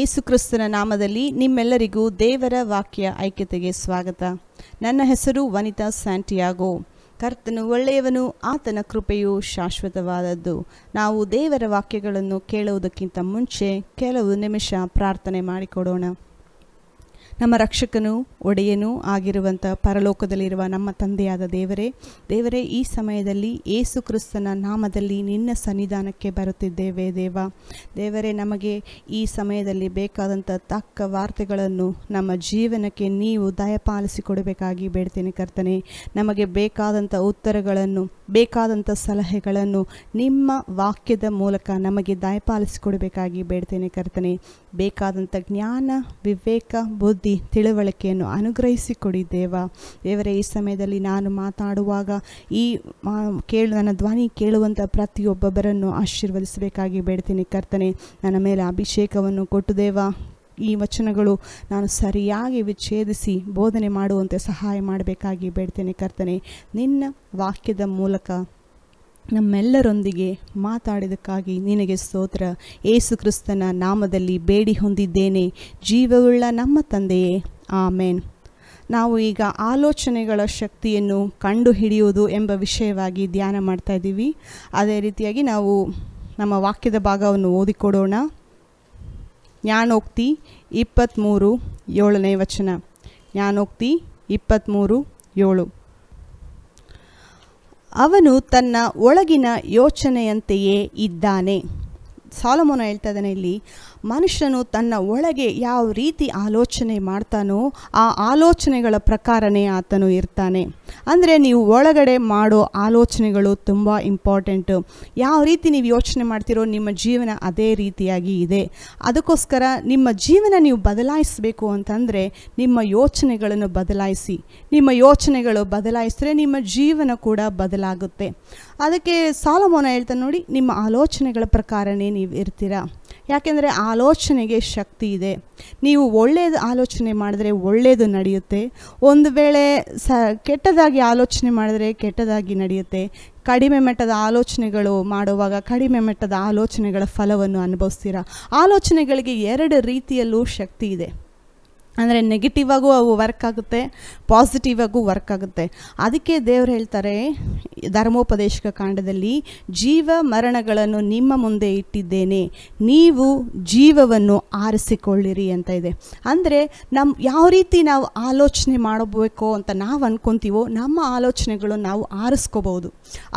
ಏಸುಕ್ರಿಸ್ತನ ನಾಮದಲ್ಲಿ ನಿಮ್ಮೆಲ್ಲರಿಗೂ ದೇವರ ವಾಕ್ಯ ಐಕ್ಯತೆಗೆ ಸ್ವಾಗತ ನನ್ನ ಹೆಸರು ವನಿತಾ ಸ್ಯಾಂಟಿಯಾಗೋ ಕರ್ತನು ಒಳ್ಳೆಯವನು ಆತನ ಕೃಪೆಯು ಶಾಶ್ವತವಾದದ್ದು ನಾವು ದೇವರ ವಾಕ್ಯಗಳನ್ನು ಕೇಳುವುದಕ್ಕಿಂತ ಮುಂಚೆ ಕೆಲವು ನಿಮಿಷ ಪ್ರಾರ್ಥನೆ ಮಾಡಿಕೊಡೋಣ ನಮ್ಮ ರಕ್ಷಕನು ಒಡೆಯನೂ ಆಗಿರುವಂಥ ಪರಲೋಕದಲ್ಲಿರುವ ನಮ್ಮ ತಂದೆಯಾದ ದೇವರೇ ದೇವರೇ ಈ ಸಮಯದಲ್ಲಿ ಏಸು ಕ್ರಿಸ್ತನ ನಾಮದಲ್ಲಿ ನಿನ್ನ ಸನ್ನಿಧಾನಕ್ಕೆ ಬರುತ್ತಿದ್ದೇವೆ ದೇವ ದೇವರೇ ನಮಗೆ ಈ ಸಮಯದಲ್ಲಿ ಬೇಕಾದಂಥ ತಕ್ಕ ವಾರ್ತೆಗಳನ್ನು ನಮ್ಮ ಜೀವನಕ್ಕೆ ನೀವು ದಯಪಾಲಿಸಿಕೊಡಬೇಕಾಗಿ ಬೇಡ್ತೇನೆ ಕರ್ತನೆ ನಮಗೆ ಬೇಕಾದಂಥ ಉತ್ತರಗಳನ್ನು ಬೇಕಾದಂಥ ಸಲಹೆಗಳನ್ನು ನಿಮ್ಮ ವಾಕ್ಯದ ಮೂಲಕ ನಮಗೆ ದಯಪಾಲಿಸಿಕೊಡಬೇಕಾಗಿ ಬೇಡ್ತೇನೆ ಕರ್ತನೆ ಬೇಕಾದಂಥ ಜ್ಞಾನ ವಿವೇಕ ಬುದ್ಧಿ ತಿಳುವಳಿಕೆಯನ್ನು ಅನುಗ್ರಹಿಸಿಕೊಡಿ ದೇವ ದೇವರೇ ಈ ಸಮಯದಲ್ಲಿ ನಾನು ಮಾತಾಡುವಾಗ ಈ ಕೇಳು ನನ್ನ ಧ್ವನಿ ಕೇಳುವಂಥ ಪ್ರತಿಯೊಬ್ಬೊಬ್ಬರನ್ನು ಆಶೀರ್ವದಿಸಬೇಕಾಗಿ ಬೇಡ್ತೀನಿ ಕರ್ತನೆ ನನ್ನ ಮೇಲೆ ಅಭಿಷೇಕವನ್ನು ಕೊಟ್ಟು ದೇವ ಈ ವಚನಗಳು ನಾನು ಸರಿಯಾಗಿ ವಿಚ್ಛೇದಿಸಿ ಬೋಧನೆ ಮಾಡುವಂತೆ ಸಹಾಯ ಮಾಡಬೇಕಾಗಿ ಬೇಡ್ತೇನೆ ಕರ್ತನೆ ನಿನ್ನ ವಾಕ್ಯದ ಮೂಲಕ ನಮ್ಮೆಲ್ಲರೊಂದಿಗೆ ಮಾತಾಡಿದಕ್ಕಾಗಿ ನಿನಗೆ ಸ್ತೋತ್ರ ಏಸು ಕ್ರಿಸ್ತನ ನಾಮದಲ್ಲಿ ಬೇಡಿ ಹೊಂದಿದ್ದೇನೆ ಜೀವವುಳ್ಳ ನಮ್ಮ ತಂದೆಯೇ ಆಮೇನ್ ನಾವು ಈಗ ಆಲೋಚನೆಗಳ ಶಕ್ತಿಯನ್ನು ಕಂಡುಹಿಡಿಯುವುದು ಎಂಬ ವಿಷಯವಾಗಿ ಧ್ಯಾನ ಮಾಡ್ತಾ ಇದ್ದೀವಿ ಅದೇ ರೀತಿಯಾಗಿ ನಾವು ನಮ್ಮ ವಾಕ್ಯದ ಭಾಗವನ್ನು ಓದಿಕೊಡೋಣ ಜ್ಞಾನೋಕ್ತಿ ಇಪ್ಪತ್ತ್ಮೂರು ಏಳನೇ ವಚನ ಜ್ಞಾನೋಕ್ತಿ ಇಪ್ಪತ್ತ್ಮೂರು ಏಳು ಅವನು ತನ್ನ ಒಳಗಿನ ಯೋಚನೆಯಂತೆಯೇ ಇದ್ದಾನೆ ಸಾಲಮೋನ ಹೇಳ್ತಾ ಇಲ್ಲಿ ಮನುಷ್ಯನು ತನ್ನ ಒಳಗೆ ಯಾವ ರೀತಿ ಆಲೋಚನೆ ಮಾಡ್ತಾನೋ ಆ ಆಲೋಚನೆಗಳ ಪ್ರಕಾರನೇ ಆತನು ಇರ್ತಾನೆ ಅಂದರೆ ನೀವು ಒಳಗಡೆ ಮಾಡೋ ಆಲೋಚನೆಗಳು ತುಂಬ ಇಂಪಾರ್ಟೆಂಟು ಯಾವ ರೀತಿ ನೀವು ಯೋಚನೆ ಮಾಡ್ತಿರೋ ನಿಮ್ಮ ಜೀವನ ಅದೇ ರೀತಿಯಾಗಿ ಇದೆ ಅದಕ್ಕೋಸ್ಕರ ನಿಮ್ಮ ಜೀವನ ನೀವು ಬದಲಾಯಿಸಬೇಕು ಅಂತಂದರೆ ನಿಮ್ಮ ಯೋಚನೆಗಳನ್ನು ಬದಲಾಯಿಸಿ ನಿಮ್ಮ ಯೋಚನೆಗಳು ಬದಲಾಯಿಸಿದ್ರೆ ನಿಮ್ಮ ಜೀವನ ಕೂಡ ಬದಲಾಗುತ್ತೆ ಅದಕ್ಕೆ ಸಾಲಮೋನ ಹೇಳ್ತಾನೆ ನೋಡಿ ನಿಮ್ಮ ಆಲೋಚನೆಗಳ ಪ್ರಕಾರನೇ ನೀವು ಇರ್ತೀರಾ ಯಾಕೆಂದರೆ ಆಲೋಚನೆಗೆ ಶಕ್ತಿ ಇದೆ ನೀವು ಒಳ್ಳೆಯದು ಆಲೋಚನೆ ಮಾಡಿದ್ರೆ ಒಳ್ಳೆಯದು ನಡೆಯುತ್ತೆ ಒಂದು ವೇಳೆ ಸ ಕೆಟ್ಟದಾಗಿ ಆಲೋಚನೆ ಮಾಡಿದ್ರೆ ಕೆಟ್ಟದಾಗಿ ನಡೆಯುತ್ತೆ ಕಡಿಮೆ ಮಟ್ಟದ ಆಲೋಚನೆಗಳು ಮಾಡುವಾಗ ಕಡಿಮೆ ಮಟ್ಟದ ಆಲೋಚನೆಗಳ ಫಲವನ್ನು ಅನುಭವಿಸ್ತೀರ ಆಲೋಚನೆಗಳಿಗೆ ಎರಡು ರೀತಿಯಲ್ಲೂ ಶಕ್ತಿ ಇದೆ ಅಂದರೆ ಆಗೂ ಅವು ವರ್ಕ್ ಆಗುತ್ತೆ ಆಗೂ ವರ್ಕ್ ಆಗುತ್ತೆ ಅದಕ್ಕೆ ದೇವರು ಹೇಳ್ತಾರೆ ಧರ್ಮೋಪದೇಶಕ ಕಾಂಡದಲ್ಲಿ ಜೀವ ಮರಣಗಳನ್ನು ನಿಮ್ಮ ಮುಂದೆ ಇಟ್ಟಿದ್ದೇನೆ ನೀವು ಜೀವವನ್ನು ಆರಿಸಿಕೊಳ್ಳಿರಿ ಅಂತ ಇದೆ ಅಂದರೆ ನಮ್ಮ ಯಾವ ರೀತಿ ನಾವು ಆಲೋಚನೆ ಮಾಡಬೇಕು ಅಂತ ನಾವು ಅಂದ್ಕೊತೀವೋ ನಮ್ಮ ಆಲೋಚನೆಗಳು ನಾವು ಆರಿಸ್ಕೋಬೋದು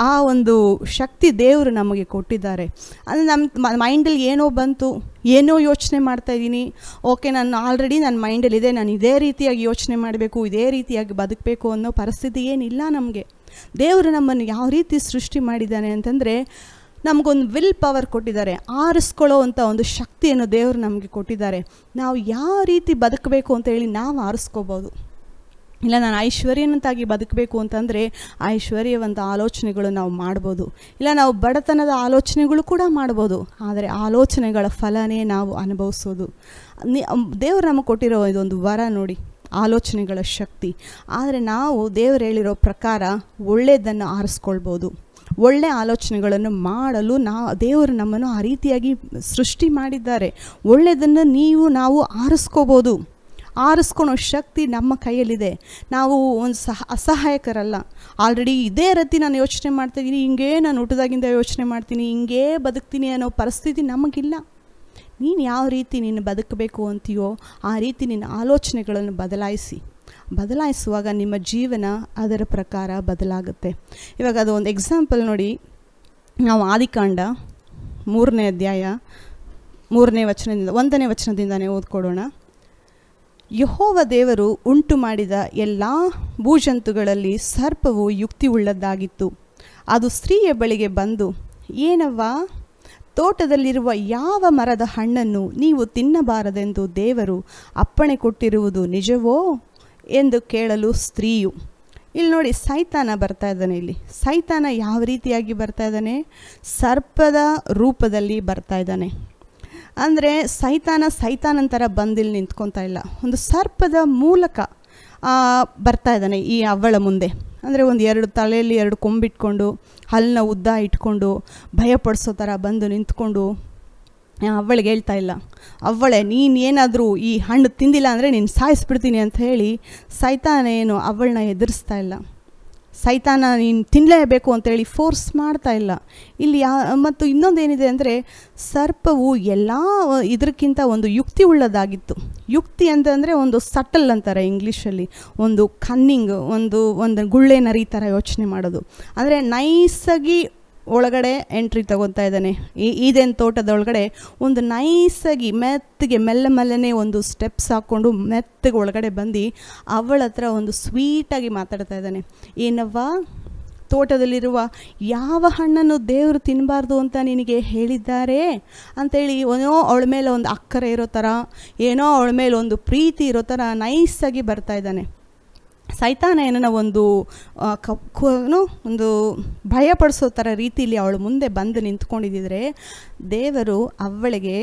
ಆ ಒಂದು ಶಕ್ತಿ ದೇವರು ನಮಗೆ ಕೊಟ್ಟಿದ್ದಾರೆ ಅಂದರೆ ನಮ್ಮ ಮೈಂಡಲ್ಲಿ ಏನೋ ಬಂತು ಏನೋ ಯೋಚನೆ ಮಾಡ್ತಾಯಿದ್ದೀನಿ ಓಕೆ ನಾನು ಆಲ್ರೆಡಿ ನನ್ನ ಮೈಂಡ್ ಮೈಂಡಲ್ಲಿದೆ ನಾನು ಇದೇ ರೀತಿಯಾಗಿ ಯೋಚನೆ ಮಾಡಬೇಕು ಇದೇ ರೀತಿಯಾಗಿ ಬದುಕಬೇಕು ಅನ್ನೋ ಪರಿಸ್ಥಿತಿ ಏನಿಲ್ಲ ನಮಗೆ ದೇವರು ನಮ್ಮನ್ನು ಯಾವ ರೀತಿ ಸೃಷ್ಟಿ ಮಾಡಿದ್ದಾನೆ ಅಂತಂದರೆ ನಮಗೊಂದು ವಿಲ್ ಪವರ್ ಕೊಟ್ಟಿದ್ದಾರೆ ಆರಿಸ್ಕೊಳ್ಳೋ ಅಂಥ ಒಂದು ಶಕ್ತಿಯನ್ನು ದೇವರು ನಮಗೆ ಕೊಟ್ಟಿದ್ದಾರೆ ನಾವು ಯಾವ ರೀತಿ ಬದುಕಬೇಕು ಅಂತ ಹೇಳಿ ನಾವು ಆರಿಸ್ಕೋಬೋದು ಇಲ್ಲ ನಾನು ಐಶ್ವರ್ಯನಂತಾಗಿ ಬದುಕಬೇಕು ಅಂತಂದರೆ ಐಶ್ವರ್ಯವಂತ ಆಲೋಚನೆಗಳು ನಾವು ಮಾಡ್ಬೋದು ಇಲ್ಲ ನಾವು ಬಡತನದ ಆಲೋಚನೆಗಳು ಕೂಡ ಮಾಡ್ಬೋದು ಆದರೆ ಆಲೋಚನೆಗಳ ಫಲನೇ ನಾವು ಅನುಭವಿಸೋದು ದೇವರು ನಮಗೆ ಕೊಟ್ಟಿರೋ ಇದೊಂದು ವರ ನೋಡಿ ಆಲೋಚನೆಗಳ ಶಕ್ತಿ ಆದರೆ ನಾವು ದೇವರು ಹೇಳಿರೋ ಪ್ರಕಾರ ಒಳ್ಳೆಯದನ್ನು ಆರಿಸ್ಕೊಳ್ಬೋದು ಒಳ್ಳೆಯ ಆಲೋಚನೆಗಳನ್ನು ಮಾಡಲು ನಾ ದೇವರು ನಮ್ಮನ್ನು ಆ ರೀತಿಯಾಗಿ ಸೃಷ್ಟಿ ಮಾಡಿದ್ದಾರೆ ಒಳ್ಳೆಯದನ್ನು ನೀವು ನಾವು ಆರಿಸ್ಕೋಬೋದು ಆರಿಸ್ಕೊಳೋ ಶಕ್ತಿ ನಮ್ಮ ಕೈಯಲ್ಲಿದೆ ನಾವು ಒಂದು ಸಹ ಅಸಹಾಯಕರಲ್ಲ ಆಲ್ರೆಡಿ ಇದೇ ರೀತಿ ನಾನು ಯೋಚನೆ ಮಾಡ್ತಾಯಿದ್ದೀನಿ ಹಿಂಗೇ ನಾನು ಊಟದಾಗಿಂದ ಯೋಚನೆ ಮಾಡ್ತೀನಿ ಹಿಂಗೇ ಬದುಕ್ತೀನಿ ಅನ್ನೋ ಪರಿಸ್ಥಿತಿ ನಮಗಿಲ್ಲ ನೀನು ಯಾವ ರೀತಿ ನೀನು ಬದುಕಬೇಕು ಅಂತೀಯೋ ಆ ರೀತಿ ನಿನ್ನ ಆಲೋಚನೆಗಳನ್ನು ಬದಲಾಯಿಸಿ ಬದಲಾಯಿಸುವಾಗ ನಿಮ್ಮ ಜೀವನ ಅದರ ಪ್ರಕಾರ ಬದಲಾಗುತ್ತೆ ಇವಾಗ ಅದು ಒಂದು ಎಕ್ಸಾಂಪಲ್ ನೋಡಿ ನಾವು ಆದಿಕಾಂಡ ಮೂರನೇ ಅಧ್ಯಾಯ ಮೂರನೇ ವಚನದಿಂದ ಒಂದನೇ ವಚನದಿಂದನೇ ಓದ್ಕೊಡೋಣ ಯಹೋವ ದೇವರು ಉಂಟು ಮಾಡಿದ ಎಲ್ಲ ಭೂಜಂತುಗಳಲ್ಲಿ ಸರ್ಪವು ಉಳ್ಳದ್ದಾಗಿತ್ತು ಅದು ಸ್ತ್ರೀಯ ಬಳಿಗೆ ಬಂದು ಏನವ್ವ ತೋಟದಲ್ಲಿರುವ ಯಾವ ಮರದ ಹಣ್ಣನ್ನು ನೀವು ತಿನ್ನಬಾರದೆಂದು ದೇವರು ಅಪ್ಪಣೆ ಕೊಟ್ಟಿರುವುದು ನಿಜವೋ ಎಂದು ಕೇಳಲು ಸ್ತ್ರೀಯು ಇಲ್ಲಿ ನೋಡಿ ಸೈತಾನ ಬರ್ತಾ ಇದ್ದಾನೆ ಇಲ್ಲಿ ಸೈತಾನ ಯಾವ ರೀತಿಯಾಗಿ ಬರ್ತಾ ಇದ್ದಾನೆ ಸರ್ಪದ ರೂಪದಲ್ಲಿ ಬರ್ತಾ ಇದ್ದಾನೆ ಅಂದರೆ ಸೈತಾನ ಸೈತಾನಂತರ ಬಂದಿಲ್ಲಿ ನಿಂತ್ಕೊತಾ ಇಲ್ಲ ಒಂದು ಸರ್ಪದ ಮೂಲಕ ಬರ್ತಾ ಇದ್ದಾನೆ ಈ ಅವಳ ಮುಂದೆ ಅಂದರೆ ಒಂದು ಎರಡು ತಲೆಯಲ್ಲಿ ಎರಡು ಕೊಂಬಿಟ್ಕೊಂಡು ಹಲ್ಲನ್ನ ಉದ್ದ ಇಟ್ಕೊಂಡು ಭಯಪಡಿಸೋ ಥರ ಬಂದು ನಿಂತ್ಕೊಂಡು ಅವಳಿಗೆ ಹೇಳ್ತಾ ಇಲ್ಲ ಅವಳೆ ನೀನು ಏನಾದರೂ ಈ ಹಣ್ಣು ತಿಂದಿಲ್ಲ ಅಂದರೆ ನೀನು ಸಾಯಿಸ್ಬಿಡ್ತೀನಿ ಅಂತ ಹೇಳಿ ಸೈತಾನ ಏನು ಅವಳನ್ನ ಎದುರಿಸ್ತಾ ಇಲ್ಲ ಸೈತಾನ ನೀನು ತಿನ್ನಲೇಬೇಕು ಅಂತೇಳಿ ಫೋರ್ಸ್ ಮಾಡ್ತಾ ಇಲ್ಲ ಇಲ್ಲಿ ಯಾ ಮತ್ತು ಇನ್ನೊಂದು ಏನಿದೆ ಅಂದರೆ ಸರ್ಪವು ಎಲ್ಲ ಇದಕ್ಕಿಂತ ಒಂದು ಯುಕ್ತಿ ಉಳ್ಳದಾಗಿತ್ತು ಯುಕ್ತಿ ಅಂತಂದರೆ ಒಂದು ಸಟಲ್ ಅಂತಾರೆ ಇಂಗ್ಲೀಷಲ್ಲಿ ಒಂದು ಕನ್ನಿಂಗ್ ಒಂದು ಒಂದು ಗುಳ್ಳೆ ರೀ ಥರ ಯೋಚನೆ ಮಾಡೋದು ಅಂದರೆ ನೈಸಾಗಿ ಒಳಗಡೆ ಎಂಟ್ರಿ ತಗೊತಾ ಇದ್ದಾನೆ ಈ ಇದೇನು ತೋಟದ ಒಂದು ನೈಸಾಗಿ ಮೆತ್ತಗೆ ಮೆಲ್ಲ ಮೆಲ್ಲನೆ ಒಂದು ಸ್ಟೆಪ್ಸ್ ಹಾಕ್ಕೊಂಡು ಮೆತ್ತಗೆ ಒಳಗಡೆ ಬಂದು ಅವಳ ಹತ್ರ ಒಂದು ಸ್ವೀಟಾಗಿ ಮಾತಾಡ್ತಾ ಇದ್ದಾನೆ ಏನವ್ವ ತೋಟದಲ್ಲಿರುವ ಯಾವ ಹಣ್ಣನ್ನು ದೇವರು ತಿನ್ನಬಾರ್ದು ಅಂತ ನಿನಗೆ ಹೇಳಿದ್ದಾರೆ ಅಂಥೇಳಿ ಏನೋ ಅವಳ ಮೇಲೆ ಒಂದು ಅಕ್ಕರೆ ಇರೋ ಥರ ಏನೋ ಅವಳ ಮೇಲೆ ಒಂದು ಪ್ರೀತಿ ಇರೋ ಥರ ನೈಸಾಗಿ ಬರ್ತಾ ಇದ್ದಾನೆ ಸೈತಾನ ಏನನ್ನ ಒಂದು ಏನು ಒಂದು ಭಯಪಡಿಸೋ ಥರ ರೀತಿಯಲ್ಲಿ ಅವಳು ಮುಂದೆ ಬಂದು ನಿಂತ್ಕೊಂಡಿದ್ದಿದ್ರೆ ದೇವರು ಅವಳಿಗೆ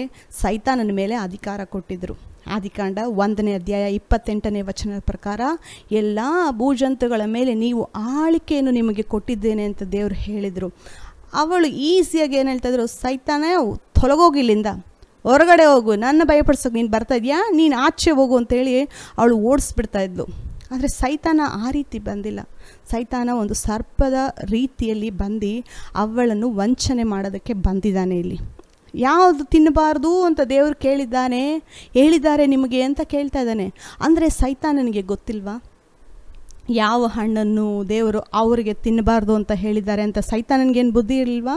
ಸೈತಾನನ ಮೇಲೆ ಅಧಿಕಾರ ಕೊಟ್ಟಿದ್ದರು ಆದಿಕಾಂಡ ಒಂದನೇ ಅಧ್ಯಾಯ ಇಪ್ಪತ್ತೆಂಟನೇ ವಚನದ ಪ್ರಕಾರ ಎಲ್ಲ ಭೂಜಂತುಗಳ ಮೇಲೆ ನೀವು ಆಳಿಕೆಯನ್ನು ನಿಮಗೆ ಕೊಟ್ಟಿದ್ದೇನೆ ಅಂತ ದೇವರು ಹೇಳಿದರು ಅವಳು ಈಸಿಯಾಗಿ ಏನು ಹೇಳ್ತಾಯಿದ್ರು ಸೈತಾನ ತೊಲಗೋಗಿಲ್ಲಿಂದ ಹೊರಗಡೆ ಹೋಗು ನನ್ನ ಭಯಪಡಿಸೋಕೆ ನೀನು ಬರ್ತಾ ಇದೆಯಾ ನೀನು ಆಚೆ ಹೋಗು ಅಂತೇಳಿ ಅವಳು ಓಡಿಸ್ಬಿಡ್ತಾ ಇದ್ಲು ಆದರೆ ಸೈತಾನ ಆ ರೀತಿ ಬಂದಿಲ್ಲ ಸೈತಾನ ಒಂದು ಸರ್ಪದ ರೀತಿಯಲ್ಲಿ ಬಂದು ಅವಳನ್ನು ವಂಚನೆ ಮಾಡೋದಕ್ಕೆ ಬಂದಿದ್ದಾನೆ ಇಲ್ಲಿ ಯಾವುದು ತಿನ್ನಬಾರ್ದು ಅಂತ ದೇವರು ಕೇಳಿದ್ದಾನೆ ಹೇಳಿದ್ದಾರೆ ನಿಮಗೆ ಅಂತ ಕೇಳ್ತಾ ಇದ್ದಾನೆ ಅಂದರೆ ಸೈತಾನನಿಗೆ ಗೊತ್ತಿಲ್ವಾ ಯಾವ ಹಣ್ಣನ್ನು ದೇವರು ಅವರಿಗೆ ತಿನ್ನಬಾರ್ದು ಅಂತ ಹೇಳಿದ್ದಾರೆ ಅಂತ ಸೈತಾನನಿಗೇನು ಬುದ್ಧಿ ಇರಲಿಲ್ವಾ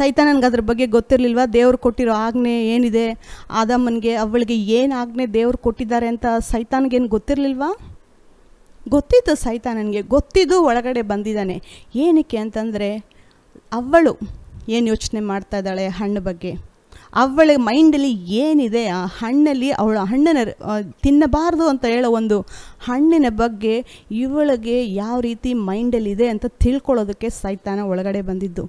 ಸೈತಾನನ್ಗೆ ಅದ್ರ ಬಗ್ಗೆ ಗೊತ್ತಿರಲಿಲ್ವ ದೇವರು ಕೊಟ್ಟಿರೋ ಆಜ್ಞೆ ಏನಿದೆ ಆದಮ್ಮನಿಗೆ ಅವಳಿಗೆ ಏನು ಆಜ್ಞೆ ದೇವರು ಕೊಟ್ಟಿದ್ದಾರೆ ಅಂತ ಸೈತಾನ್ಗೇನು ಗೊತ್ತಿರಲಿಲ್ವಾ ಗೊತ್ತಿತ್ತು ಸಹಿತ ನನಗೆ ಗೊತ್ತಿದ್ದು ಒಳಗಡೆ ಬಂದಿದ್ದಾನೆ ಏನಕ್ಕೆ ಅಂತಂದರೆ ಅವಳು ಏನು ಯೋಚನೆ ಮಾಡ್ತಾ ಇದ್ದಾಳೆ ಹಣ್ಣು ಬಗ್ಗೆ ಅವಳ ಮೈಂಡಲ್ಲಿ ಏನಿದೆ ಆ ಹಣ್ಣಲ್ಲಿ ಅವಳ ಹಣ್ಣನ್ನು ತಿನ್ನಬಾರ್ದು ಅಂತ ಹೇಳೋ ಒಂದು ಹಣ್ಣಿನ ಬಗ್ಗೆ ಇವಳಿಗೆ ಯಾವ ರೀತಿ ಮೈಂಡಲ್ಲಿದೆ ಅಂತ ತಿಳ್ಕೊಳ್ಳೋದಕ್ಕೆ ಸೈತಾನ ಒಳಗಡೆ ಬಂದಿದ್ದು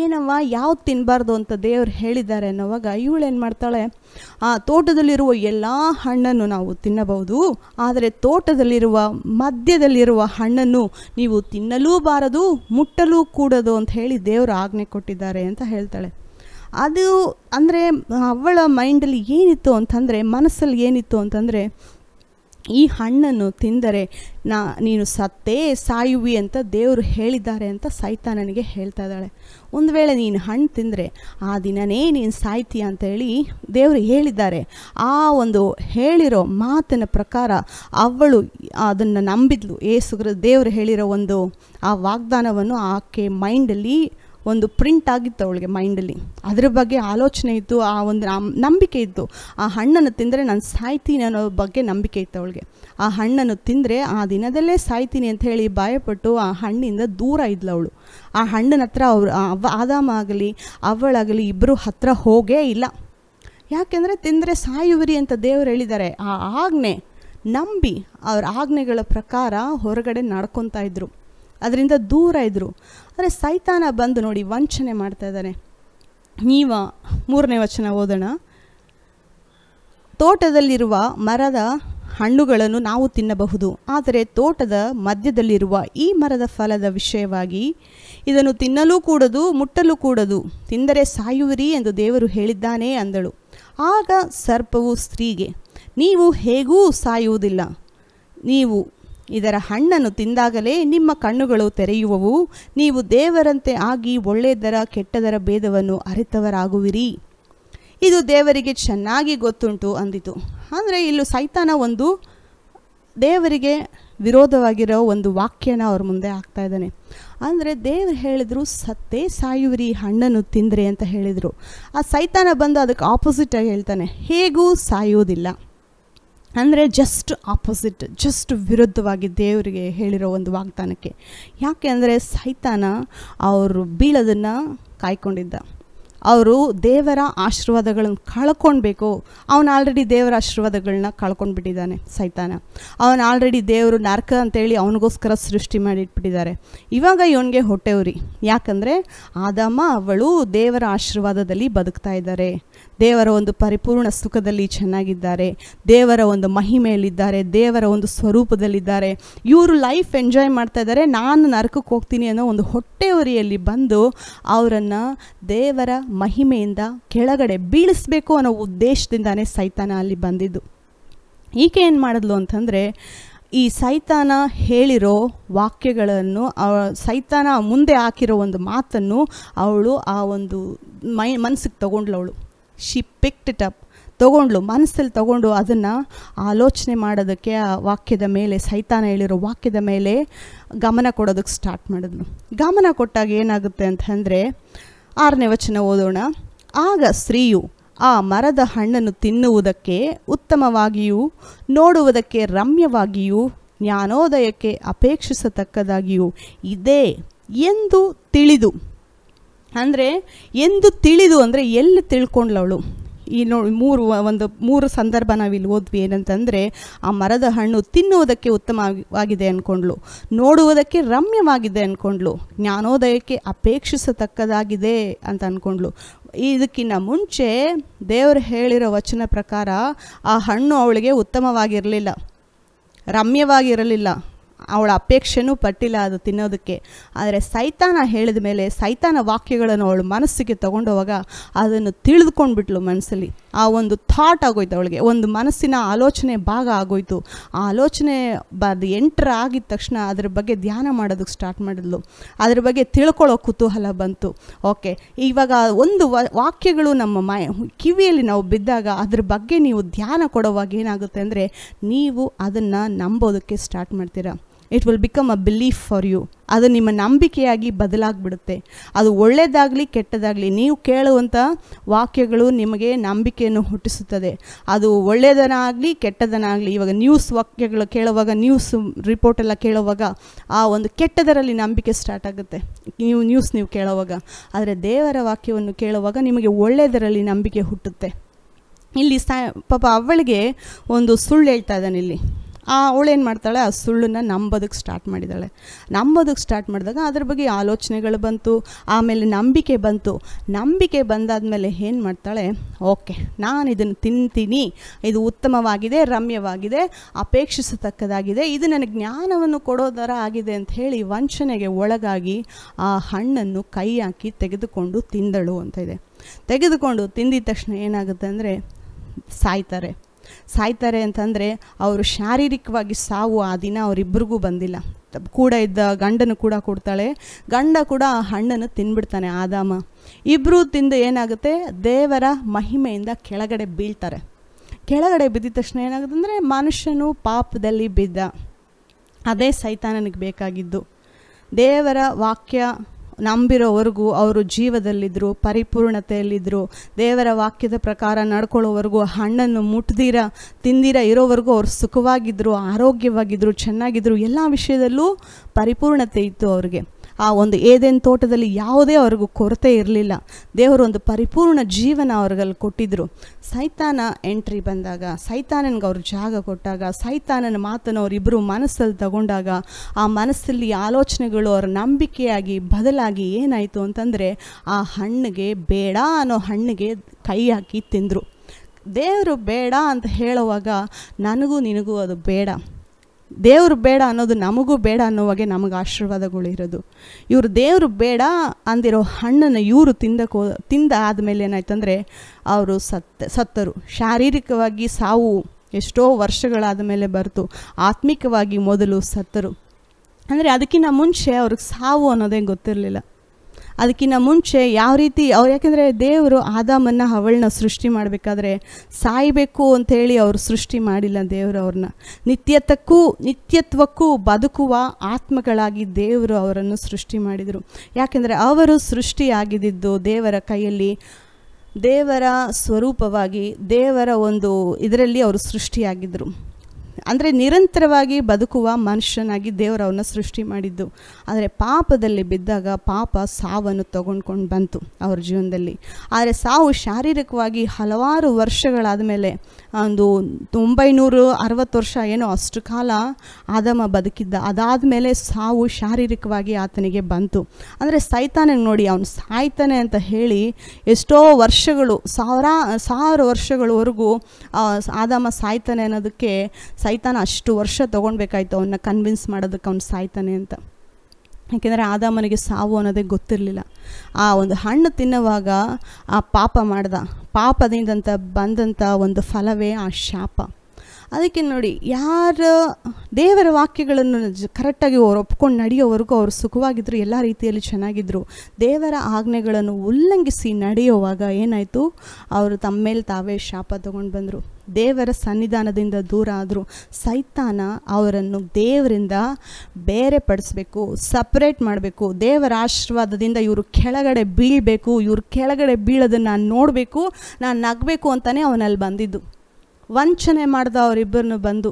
ಏನವ್ವ ಯಾವ್ದು ತಿನ್ನಬಾರ್ದು ಅಂತ ದೇವ್ರು ಹೇಳಿದ್ದಾರೆ ಅನ್ನೋವಾಗ ಏನು ಮಾಡ್ತಾಳೆ ಆ ತೋಟದಲ್ಲಿರುವ ಎಲ್ಲ ಹಣ್ಣನ್ನು ನಾವು ತಿನ್ನಬಹುದು ಆದರೆ ತೋಟದಲ್ಲಿರುವ ಮಧ್ಯದಲ್ಲಿರುವ ಹಣ್ಣನ್ನು ನೀವು ತಿನ್ನಲೂ ಬಾರದು ಮುಟ್ಟಲೂ ಕೂಡದು ಅಂತ ಹೇಳಿ ದೇವರು ಆಜ್ಞೆ ಕೊಟ್ಟಿದ್ದಾರೆ ಅಂತ ಹೇಳ್ತಾಳೆ ಅದು ಅಂದರೆ ಅವಳ ಮೈಂಡಲ್ಲಿ ಏನಿತ್ತು ಅಂತಂದರೆ ಮನಸ್ಸಲ್ಲಿ ಏನಿತ್ತು ಅಂತಂದರೆ ಈ ಹಣ್ಣನ್ನು ತಿಂದರೆ ನಾ ನೀನು ಸತ್ತೇ ಸಾಯುವಿ ಅಂತ ದೇವರು ಹೇಳಿದ್ದಾರೆ ಅಂತ ಸೈತಾ ನನಗೆ ಹೇಳ್ತಾ ಇದ್ದಾಳೆ ಒಂದು ವೇಳೆ ನೀನು ಹಣ್ಣು ತಿಂದರೆ ಆ ದಿನನೇ ನೀನು ಸಾಯ್ತೀಯ ಅಂತೇಳಿ ದೇವರು ಹೇಳಿದ್ದಾರೆ ಆ ಒಂದು ಹೇಳಿರೋ ಮಾತಿನ ಪ್ರಕಾರ ಅವಳು ಅದನ್ನು ನಂಬಿದ್ಲು ಏಸುಗ್ರ ದೇವರು ಹೇಳಿರೋ ಒಂದು ಆ ವಾಗ್ದಾನವನ್ನು ಆಕೆ ಮೈಂಡಲ್ಲಿ ಒಂದು ಪ್ರಿಂಟ್ ಆಗಿತ್ತು ಅವಳಿಗೆ ಮೈಂಡಲ್ಲಿ ಅದ್ರ ಬಗ್ಗೆ ಆಲೋಚನೆ ಇತ್ತು ಆ ಒಂದು ನಂಬಿಕೆ ಇತ್ತು ಆ ಹಣ್ಣನ್ನು ತಿಂದರೆ ನಾನು ಸಾಯ್ತೀನಿ ಅನ್ನೋ ಬಗ್ಗೆ ನಂಬಿಕೆ ಇತ್ತು ಅವಳಿಗೆ ಆ ಹಣ್ಣನ್ನು ತಿಂದರೆ ಆ ದಿನದಲ್ಲೇ ಸಾಯ್ತೀನಿ ಅಂತ ಹೇಳಿ ಭಯಪಟ್ಟು ಆ ಹಣ್ಣಿಂದ ದೂರ ಇದ್ಲು ಅವಳು ಆ ಹಣ್ಣಿನ ಹತ್ರ ಅವರು ಆದಾಮ ಆಗಲಿ ಅವಳಾಗಲಿ ಇಬ್ಬರು ಹತ್ರ ಹೋಗೇ ಇಲ್ಲ ಯಾಕೆಂದರೆ ತಿಂದರೆ ಸಾಯುವಿರಿ ಅಂತ ದೇವರು ಹೇಳಿದ್ದಾರೆ ಆ ಆಜ್ಞೆ ನಂಬಿ ಅವ್ರ ಆಜ್ಞೆಗಳ ಪ್ರಕಾರ ಹೊರಗಡೆ ನಡ್ಕೊತಾ ಇದ್ರು ಅದರಿಂದ ದೂರ ಇದ್ದರು ಆದರೆ ಸೈತಾನ ಬಂದು ನೋಡಿ ವಂಚನೆ ಮಾಡ್ತಾ ಇದ್ದಾನೆ ನೀವ ಮೂರನೇ ವಚನ ಓದೋಣ ತೋಟದಲ್ಲಿರುವ ಮರದ ಹಣ್ಣುಗಳನ್ನು ನಾವು ತಿನ್ನಬಹುದು ಆದರೆ ತೋಟದ ಮಧ್ಯದಲ್ಲಿರುವ ಈ ಮರದ ಫಲದ ವಿಷಯವಾಗಿ ಇದನ್ನು ತಿನ್ನಲೂ ಕೂಡದು ಮುಟ್ಟಲು ಕೂಡದು ತಿಂದರೆ ಸಾಯುವಿರಿ ಎಂದು ದೇವರು ಹೇಳಿದ್ದಾನೆ ಅಂದಳು ಆಗ ಸರ್ಪವು ಸ್ತ್ರೀಗೆ ನೀವು ಹೇಗೂ ಸಾಯುವುದಿಲ್ಲ ನೀವು ಇದರ ಹಣ್ಣನ್ನು ತಿಂದಾಗಲೇ ನಿಮ್ಮ ಕಣ್ಣುಗಳು ತೆರೆಯುವವು ನೀವು ದೇವರಂತೆ ಆಗಿ ಒಳ್ಳೆಯದರ ಕೆಟ್ಟದರ ಭೇದವನ್ನು ಅರಿತವರಾಗುವಿರಿ ಇದು ದೇವರಿಗೆ ಚೆನ್ನಾಗಿ ಗೊತ್ತುಂಟು ಅಂದಿತು ಅಂದರೆ ಇಲ್ಲೂ ಸೈತಾನ ಒಂದು ದೇವರಿಗೆ ವಿರೋಧವಾಗಿರೋ ಒಂದು ವಾಕ್ಯನ ಅವ್ರ ಮುಂದೆ ಆಗ್ತಾ ಇದ್ದಾನೆ ಅಂದರೆ ದೇವರು ಹೇಳಿದರು ಸತ್ತೇ ಸಾಯುವಿರಿ ಹಣ್ಣನ್ನು ತಿಂದರೆ ಅಂತ ಹೇಳಿದರು ಆ ಸೈತಾನ ಬಂದು ಅದಕ್ಕೆ ಆಪೋಸಿಟಾಗಿ ಹೇಳ್ತಾನೆ ಹೇಗೂ ಸಾಯುವುದಿಲ್ಲ ಅಂದರೆ ಜಸ್ಟ್ ಆಪೋಸಿಟ್ ಜಸ್ಟ್ ವಿರುದ್ಧವಾಗಿ ದೇವರಿಗೆ ಹೇಳಿರೋ ಒಂದು ವಾಗ್ದಾನಕ್ಕೆ ಯಾಕೆ ಅಂದರೆ ಸೈತಾನ ಅವರು ಬೀಳೋದನ್ನು ಕಾಯ್ಕೊಂಡಿದ್ದ ಅವರು ದೇವರ ಆಶೀರ್ವಾದಗಳನ್ನು ಕಳ್ಕೊಳ್ಬೇಕು ಅವನು ಆಲ್ರೆಡಿ ದೇವರ ಆಶೀರ್ವಾದಗಳನ್ನ ಕಳ್ಕೊಂಡ್ಬಿಟ್ಟಿದ್ದಾನೆ ಸೈತಾನ ಅವನು ಆಲ್ರೆಡಿ ದೇವರು ನರ್ಕ ಅಂತೇಳಿ ಅವನಿಗೋಸ್ಕರ ಸೃಷ್ಟಿ ಮಾಡಿಟ್ಬಿಟ್ಟಿದ್ದಾರೆ ಇವಾಗ ಇವನಿಗೆ ಹೊಟ್ಟೆವ್ರಿ ಯಾಕಂದರೆ ಆದಮ್ಮ ಅವಳು ದೇವರ ಆಶೀರ್ವಾದದಲ್ಲಿ ಬದುಕ್ತಾ ಇದ್ದಾರೆ ದೇವರ ಒಂದು ಪರಿಪೂರ್ಣ ಸುಖದಲ್ಲಿ ಚೆನ್ನಾಗಿದ್ದಾರೆ ದೇವರ ಒಂದು ಮಹಿಮೆಯಲ್ಲಿದ್ದಾರೆ ದೇವರ ಒಂದು ಸ್ವರೂಪದಲ್ಲಿದ್ದಾರೆ ಇವರು ಲೈಫ್ ಎಂಜಾಯ್ ಮಾಡ್ತಾ ಇದ್ದಾರೆ ನಾನು ನರಕಕ್ಕೆ ಹೋಗ್ತೀನಿ ಅನ್ನೋ ಒಂದು ಹೊಟ್ಟೆವರಿಯಲ್ಲಿ ಬಂದು ಅವರನ್ನು ದೇವರ ಮಹಿಮೆಯಿಂದ ಕೆಳಗಡೆ ಬೀಳಿಸ್ಬೇಕು ಅನ್ನೋ ಉದ್ದೇಶದಿಂದಾನೇ ಸೈತಾನ ಅಲ್ಲಿ ಬಂದಿದ್ದು ಈಕೆ ಏನು ಮಾಡಿದ್ಲು ಅಂತಂದರೆ ಈ ಸೈತಾನ ಹೇಳಿರೋ ವಾಕ್ಯಗಳನ್ನು ಸೈತಾನ ಮುಂದೆ ಹಾಕಿರೋ ಒಂದು ಮಾತನ್ನು ಅವಳು ಆ ಒಂದು ಮೈ ಮನಸ್ಸಿಗೆ ತಗೊಂಡ್ಲವಳು ಶಿ ಪಿಕ್ಟ್ ಇಟ್ ಅಪ್ ತೊಗೊಂಡ್ಲು ಮನಸ್ಸಲ್ಲಿ ತಗೊಂಡು ಅದನ್ನು ಆಲೋಚನೆ ಮಾಡೋದಕ್ಕೆ ಆ ವಾಕ್ಯದ ಮೇಲೆ ಸೈತಾನ ಹೇಳಿರೋ ವಾಕ್ಯದ ಮೇಲೆ ಗಮನ ಕೊಡೋದಕ್ಕೆ ಸ್ಟಾರ್ಟ್ ಮಾಡಿದ್ಲು ಗಮನ ಕೊಟ್ಟಾಗ ಏನಾಗುತ್ತೆ ಅಂತಂದರೆ ಆರನೇ ವಚನ ಓದೋಣ ಆಗ ಸ್ತ್ರೀಯು ಆ ಮರದ ಹಣ್ಣನ್ನು ತಿನ್ನುವುದಕ್ಕೆ ಉತ್ತಮವಾಗಿಯೂ ನೋಡುವುದಕ್ಕೆ ರಮ್ಯವಾಗಿಯೂ ಜ್ಞಾನೋದಯಕ್ಕೆ ಅಪೇಕ್ಷಿಸತಕ್ಕದಾಗಿಯೂ ಇದೆ ಎಂದು ತಿಳಿದು ಅಂದರೆ ಎಂದು ತಿಳಿದು ಅಂದರೆ ಎಲ್ಲಿ ತಿಳ್ಕೊಂಡ್ಲವಳು ಈ ನೋ ಮೂರು ಒಂದು ಮೂರು ಸಂದರ್ಭ ನಾವಿಲ್ಲಿ ಓದ್ವಿ ಏನಂತಂದರೆ ಆ ಮರದ ಹಣ್ಣು ತಿನ್ನುವುದಕ್ಕೆ ಉತ್ತಮವಾಗಿದೆ ಅಂದ್ಕೊಂಡ್ಲು ನೋಡುವುದಕ್ಕೆ ರಮ್ಯವಾಗಿದೆ ಅಂದ್ಕೊಂಡ್ಲು ಜ್ಞಾನೋದಯಕ್ಕೆ ಅಪೇಕ್ಷಿಸತಕ್ಕದಾಗಿದೆ ಅಂತ ಅಂದ್ಕೊಂಡ್ಲು ಇದಕ್ಕಿಂತ ಮುಂಚೆ ದೇವರು ಹೇಳಿರೋ ವಚನ ಪ್ರಕಾರ ಆ ಹಣ್ಣು ಅವಳಿಗೆ ಉತ್ತಮವಾಗಿರಲಿಲ್ಲ ರಮ್ಯವಾಗಿರಲಿಲ್ಲ ಅವಳ ಅಪೇಕ್ಷೆನೂ ಪಟ್ಟಿಲ್ಲ ಅದು ತಿನ್ನೋದಕ್ಕೆ ಆದರೆ ಸೈತಾನ ಹೇಳಿದ ಮೇಲೆ ಸೈತಾನ ವಾಕ್ಯಗಳನ್ನು ಅವಳು ಮನಸ್ಸಿಗೆ ತೊಗೊಂಡೋವಾಗ ಅದನ್ನು ತಿಳಿದುಕೊಂಡ್ಬಿಟ್ಲು ಮನಸ್ಸಲ್ಲಿ ಆ ಒಂದು ಥಾಟ್ ಆಗೋಯ್ತು ಅವಳಿಗೆ ಒಂದು ಮನಸ್ಸಿನ ಆಲೋಚನೆ ಭಾಗ ಆಗೋಯ್ತು ಆ ಆಲೋಚನೆ ಬ ಅದು ಎಂಟ್ರ್ ಆಗಿದ ತಕ್ಷಣ ಅದ್ರ ಬಗ್ಗೆ ಧ್ಯಾನ ಮಾಡೋದಕ್ಕೆ ಸ್ಟಾರ್ಟ್ ಮಾಡಿದ್ಲು ಅದ್ರ ಬಗ್ಗೆ ತಿಳ್ಕೊಳ್ಳೋ ಕುತೂಹಲ ಬಂತು ಓಕೆ ಇವಾಗ ಒಂದು ವಾಕ್ಯಗಳು ನಮ್ಮ ಮೈ ಕಿವಿಯಲ್ಲಿ ನಾವು ಬಿದ್ದಾಗ ಅದ್ರ ಬಗ್ಗೆ ನೀವು ಧ್ಯಾನ ಕೊಡೋವಾಗ ಏನಾಗುತ್ತೆ ಅಂದರೆ ನೀವು ಅದನ್ನು ನಂಬೋದಕ್ಕೆ ಸ್ಟಾರ್ಟ್ ಮಾಡ್ತೀರಾ it will become a belief for you ಅದು ನಿಮ್ಮ ನಂಬಿಕೆಯಾಗಿ ಬದಲಾಗ್ಬಿಡುತ್ತೆ ಅದು ಒಳ್ಳೆಯದಾಗಲಿ ಕೆಟ್ಟದಾಗಲಿ ನೀವು ಕೇಳುವಂಥ ವಾಕ್ಯಗಳು ನಿಮಗೆ ನಂಬಿಕೆಯನ್ನು ಹುಟ್ಟಿಸುತ್ತದೆ ಅದು ಒಳ್ಳೆಯದನ್ನಾಗಲಿ ಕೆಟ್ಟದನ್ನಾಗಲಿ ಇವಾಗ ನ್ಯೂಸ್ ವಾಕ್ಯಗಳು ಕೇಳುವಾಗ ನ್ಯೂಸ್ ರಿಪೋರ್ಟೆಲ್ಲ ಕೇಳುವಾಗ ಆ ಒಂದು ಕೆಟ್ಟದರಲ್ಲಿ ನಂಬಿಕೆ ಸ್ಟಾರ್ಟ್ ಆಗುತ್ತೆ ನೀವು ನ್ಯೂಸ್ ನೀವು ಕೇಳುವಾಗ ಆದರೆ ದೇವರ ವಾಕ್ಯವನ್ನು ಕೇಳುವಾಗ ನಿಮಗೆ ಒಳ್ಳೆಯದರಲ್ಲಿ ನಂಬಿಕೆ ಹುಟ್ಟುತ್ತೆ ಇಲ್ಲಿ ಸಾ ಪಾಪ ಅವಳಿಗೆ ಒಂದು ಸುಳ್ಳು ಹೇಳ್ತಾ ಇದ್ದಾನೆ ಇಲ್ಲಿ ಏನು ಮಾಡ್ತಾಳೆ ಆ ಸುಳ್ಳನ್ನು ನಂಬೋದಕ್ಕೆ ಸ್ಟಾರ್ಟ್ ಮಾಡಿದ್ದಾಳೆ ನಂಬೋದಕ್ಕೆ ಸ್ಟಾರ್ಟ್ ಮಾಡಿದಾಗ ಅದ್ರ ಬಗ್ಗೆ ಆಲೋಚನೆಗಳು ಬಂತು ಆಮೇಲೆ ನಂಬಿಕೆ ಬಂತು ನಂಬಿಕೆ ಮೇಲೆ ಏನು ಮಾಡ್ತಾಳೆ ಓಕೆ ನಾನು ಇದನ್ನು ತಿಂತೀನಿ ಇದು ಉತ್ತಮವಾಗಿದೆ ರಮ್ಯವಾಗಿದೆ ಅಪೇಕ್ಷಿಸತಕ್ಕದಾಗಿದೆ ಇದು ನನಗೆ ಜ್ಞಾನವನ್ನು ಕೊಡೋ ಥರ ಆಗಿದೆ ಅಂತ ಹೇಳಿ ವಂಚನೆಗೆ ಒಳಗಾಗಿ ಆ ಹಣ್ಣನ್ನು ಕೈ ಹಾಕಿ ತೆಗೆದುಕೊಂಡು ತಿಂದಳು ಅಂತ ಇದೆ ತೆಗೆದುಕೊಂಡು ತಿಂದಿದ ತಕ್ಷಣ ಏನಾಗುತ್ತೆ ಅಂದರೆ ಸಾಯ್ತಾರೆ ಸಾಯ್ತಾರೆ ಅಂತಂದರೆ ಅವರು ಶಾರೀರಿಕವಾಗಿ ಸಾವು ಆ ದಿನ ಅವರಿಬ್ಬರಿಗೂ ಬಂದಿಲ್ಲ ಕೂಡ ಇದ್ದ ಗಂಡನು ಕೂಡ ಕೊಡ್ತಾಳೆ ಗಂಡ ಕೂಡ ಆ ಹಣ್ಣನ್ನು ತಿನ್ಬಿಡ್ತಾನೆ ಆದಾಮ ಇಬ್ಬರೂ ತಿಂದು ಏನಾಗುತ್ತೆ ದೇವರ ಮಹಿಮೆಯಿಂದ ಕೆಳಗಡೆ ಬೀಳ್ತಾರೆ ಕೆಳಗಡೆ ಬಿದ್ದಿದ ತಕ್ಷಣ ಏನಾಗುತ್ತೆ ಅಂದರೆ ಮನುಷ್ಯನು ಪಾಪದಲ್ಲಿ ಬಿದ್ದ ಅದೇ ಸೈತಾನನಿಗೆ ಬೇಕಾಗಿದ್ದು ದೇವರ ವಾಕ್ಯ ನಂಬಿರೋವರೆಗೂ ಅವರು ಜೀವದಲ್ಲಿದ್ದರು ಪರಿಪೂರ್ಣತೆಯಲ್ಲಿದ್ದರು ದೇವರ ವಾಕ್ಯದ ಪ್ರಕಾರ ನಡ್ಕೊಳ್ಳೋವರೆಗೂ ಹಣ್ಣನ್ನು ಮುಟ್ದಿರ ತಿಂದಿರ ಇರೋವರೆಗೂ ಅವರು ಸುಖವಾಗಿದ್ದರು ಆರೋಗ್ಯವಾಗಿದ್ದರು ಚೆನ್ನಾಗಿದ್ದರು ಎಲ್ಲ ವಿಷಯದಲ್ಲೂ ಪರಿಪೂರ್ಣತೆ ಇತ್ತು ಅವ್ರಿಗೆ ಆ ಒಂದು ಏದೇನು ತೋಟದಲ್ಲಿ ಯಾವುದೇ ಅವ್ರಿಗೂ ಕೊರತೆ ಇರಲಿಲ್ಲ ದೇವರು ಒಂದು ಪರಿಪೂರ್ಣ ಜೀವನ ಅವ್ರಿಗಲ್ಲಿ ಕೊಟ್ಟಿದ್ದರು ಸೈತಾನ ಎಂಟ್ರಿ ಬಂದಾಗ ಸೈತಾನನ್ಗೆ ಅವ್ರ ಜಾಗ ಕೊಟ್ಟಾಗ ಸೈತಾನನ ಮಾತನ್ನು ಅವರಿಬ್ಬರು ಮನಸ್ಸಲ್ಲಿ ತಗೊಂಡಾಗ ಆ ಮನಸ್ಸಲ್ಲಿ ಆಲೋಚನೆಗಳು ಅವ್ರ ನಂಬಿಕೆಯಾಗಿ ಬದಲಾಗಿ ಏನಾಯಿತು ಅಂತಂದರೆ ಆ ಹಣ್ಣಿಗೆ ಬೇಡ ಅನ್ನೋ ಹಣ್ಣಿಗೆ ಕೈ ಹಾಕಿ ತಿಂದರು ದೇವರು ಬೇಡ ಅಂತ ಹೇಳುವಾಗ ನನಗೂ ನಿನಗೂ ಅದು ಬೇಡ ದೇವರು ಬೇಡ ಅನ್ನೋದು ನಮಗೂ ಬೇಡ ಅನ್ನೋವಾಗೆ ನಮಗೆ ಆಶೀರ್ವಾದಗಳು ಇರೋದು ಇವರು ದೇವರು ಬೇಡ ಅಂದಿರೋ ಹಣ್ಣನ್ನು ಇವರು ತಿಂದಕ್ಕೋ ತಿಂದ ಆದಮೇಲೆ ಅಂದರೆ ಅವರು ಸತ್ತ ಸತ್ತರು ಶಾರೀರಿಕವಾಗಿ ಸಾವು ಎಷ್ಟೋ ವರ್ಷಗಳಾದ ಮೇಲೆ ಬರ್ತು ಆತ್ಮಿಕವಾಗಿ ಮೊದಲು ಸತ್ತರು ಅಂದರೆ ಅದಕ್ಕಿಂತ ಮುಂಚೆ ಅವ್ರಿಗೆ ಸಾವು ಅನ್ನೋದೇ ಗೊತ್ತಿರಲಿಲ್ಲ ಅದಕ್ಕಿಂತ ಮುಂಚೆ ಯಾವ ರೀತಿ ಅವ್ರು ಯಾಕೆಂದರೆ ದೇವರು ಆದಾಮನ್ನ ಅವಳನ್ನ ಸೃಷ್ಟಿ ಮಾಡಬೇಕಾದ್ರೆ ಸಾಯಬೇಕು ಅಂಥೇಳಿ ಅವರು ಸೃಷ್ಟಿ ಮಾಡಿಲ್ಲ ದೇವರು ಅವ್ರನ್ನ ನಿತ್ಯತಕ್ಕೂ ನಿತ್ಯತ್ವಕ್ಕೂ ಬದುಕುವ ಆತ್ಮಗಳಾಗಿ ದೇವರು ಅವರನ್ನು ಸೃಷ್ಟಿ ಮಾಡಿದರು ಯಾಕೆಂದರೆ ಅವರು ಸೃಷ್ಟಿಯಾಗಿದ್ದು ದೇವರ ಕೈಯಲ್ಲಿ ದೇವರ ಸ್ವರೂಪವಾಗಿ ದೇವರ ಒಂದು ಇದರಲ್ಲಿ ಅವರು ಸೃಷ್ಟಿಯಾಗಿದ್ದರು ಅಂದರೆ ನಿರಂತರವಾಗಿ ಬದುಕುವ ಮನುಷ್ಯನಾಗಿ ದೇವರವನ್ನ ಸೃಷ್ಟಿ ಮಾಡಿದ್ದು ಆದರೆ ಪಾಪದಲ್ಲಿ ಬಿದ್ದಾಗ ಪಾಪ ಸಾವನ್ನು ತಗೊಂಡ್ಕೊಂಡು ಬಂತು ಅವ್ರ ಜೀವನದಲ್ಲಿ ಆದರೆ ಸಾವು ಶಾರೀರಿಕವಾಗಿ ಹಲವಾರು ವರ್ಷಗಳಾದ ಮೇಲೆ ಒಂದು ಒಂಬೈನೂರು ಅರವತ್ತು ವರ್ಷ ಏನೋ ಅಷ್ಟು ಕಾಲ ಆದಮ ಬದುಕಿದ್ದ ಅದಾದ ಮೇಲೆ ಸಾವು ಶಾರೀರಿಕವಾಗಿ ಆತನಿಗೆ ಬಂತು ಅಂದರೆ ಸೈತಾನೆ ನೋಡಿ ಅವನು ಸಾಯ್ತಾನೆ ಅಂತ ಹೇಳಿ ಎಷ್ಟೋ ವರ್ಷಗಳು ಸಾವಿರ ಸಾವಿರ ವರ್ಷಗಳವರೆಗೂ ಆದಮ ಸಾಯ್ತಾನೆ ಅನ್ನೋದಕ್ಕೆ ಸೈ ಸಾಯ್ತಾನ ಅಷ್ಟು ವರ್ಷ ತೊಗೊಳ್ಬೇಕಾಯ್ತು ಅವನ್ನ ಕನ್ವಿನ್ಸ್ ಮಾಡೋದಕ್ಕೆ ಅವ್ನು ಸಾಯ್ತಾನೆ ಅಂತ ಯಾಕೆಂದರೆ ಆದಾಮನಿಗೆ ಸಾವು ಅನ್ನೋದೇ ಗೊತ್ತಿರಲಿಲ್ಲ ಆ ಒಂದು ಹಣ್ಣು ತಿನ್ನುವಾಗ ಆ ಪಾಪ ಮಾಡ್ದ ಪಾಪದಿಂದಂತ ಬಂದಂಥ ಒಂದು ಫಲವೇ ಆ ಶಾಪ ಅದಕ್ಕೆ ನೋಡಿ ಯಾರು ದೇವರ ವಾಕ್ಯಗಳನ್ನು ಕರೆಕ್ಟಾಗಿ ಅವ್ರು ಒಪ್ಕೊಂಡು ನಡೆಯೋವರೆಗೂ ಅವರು ಸುಖವಾಗಿದ್ದರು ಎಲ್ಲ ರೀತಿಯಲ್ಲಿ ಚೆನ್ನಾಗಿದ್ದರು ದೇವರ ಆಜ್ಞೆಗಳನ್ನು ಉಲ್ಲಂಘಿಸಿ ನಡೆಯುವಾಗ ಏನಾಯಿತು ಅವರು ತಮ್ಮ ಮೇಲೆ ತಾವೇ ಶಾಪ ತಗೊಂಡು ಬಂದರು ದೇವರ ಸನ್ನಿಧಾನದಿಂದ ದೂರ ಆದರೂ ಸೈತಾನ ಅವರನ್ನು ದೇವರಿಂದ ಬೇರೆ ಪಡಿಸ್ಬೇಕು ಸಪ್ರೇಟ್ ಮಾಡಬೇಕು ದೇವರ ಆಶೀರ್ವಾದದಿಂದ ಇವರು ಕೆಳಗಡೆ ಬೀಳಬೇಕು ಇವರು ಕೆಳಗಡೆ ಬೀಳೋದನ್ನು ನಾನು ನೋಡಬೇಕು ನಾನು ನಗಬೇಕು ಅಂತಲೇ ಅವನಲ್ಲಿ ಬಂದಿದ್ದು ವಂಚನೆ ಮಾಡ್ದ ಅವರಿಬ್ಬರನ್ನು ಬಂದು